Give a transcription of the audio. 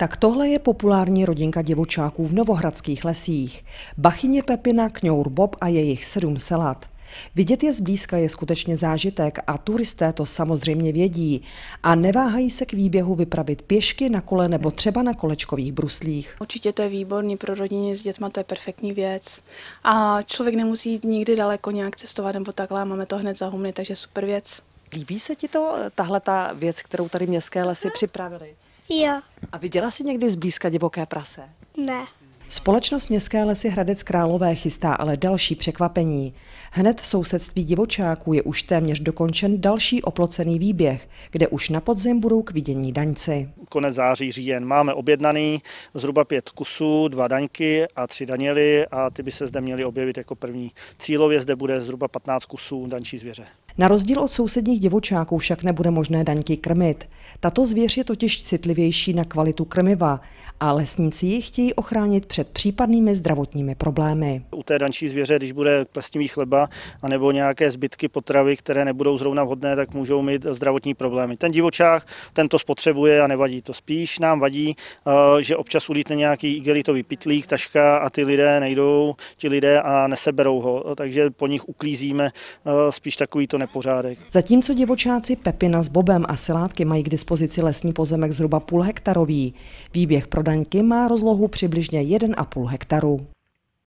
Tak tohle je populární rodinka divočáků v Novohradských lesích. Bachyně Pepina, Kňour Bob a jejich sedm selat. Vidět je zblízka je skutečně zážitek a turisté to samozřejmě vědí a neváhají se k výběhu vypravit pěšky na kole nebo třeba na kolečkových bruslích. Určitě to je výborný pro rodiny s dětma, to je perfektní věc. A člověk nemusí jít nikdy daleko nějak cestovat nebo takhle, máme to hned za humny, takže super věc. Líbí se ti to, eh, tahle ta věc, kterou tady městské lesy připravili? Jo. A viděla jsi někdy zblízka divoké prase? Ne. Společnost Městské lesy Hradec Králové chystá ale další překvapení. Hned v sousedství divočáků je už téměř dokončen další oplocený výběh, kde už na podzim budou k vidění daňci. Konec září, říjen máme objednaný zhruba pět kusů, dva daňky a tři daněly a ty by se zde měly objevit jako první. Cílově zde bude zhruba 15 kusů dančí zvěře. Na rozdíl od sousedních divočáků však nebude možné daňky krmit. Tato zvěř je totiž citlivější na kvalitu krmiva a lesníci ji chtějí ochránit před případnými zdravotními problémy. U té danší zvěře, když bude plesnivý chleba anebo nějaké zbytky potravy, které nebudou zrovna vhodné, tak můžou mít zdravotní problémy. Ten divočák tento spotřebuje a nevadí to. Spíš nám vadí, eh, že občas ulítne nějaký igelitový pitlík, taška a ty lidé nejdou, ti lidé a neseberou ho, takže po nich uklízíme eh, spíš takový to ne- pořádek. Zatímco divočáci Pepina s Bobem a Silátky mají k dispozici lesní pozemek zhruba půl hektarový, výběh pro daňky má rozlohu přibližně 1,5 hektaru.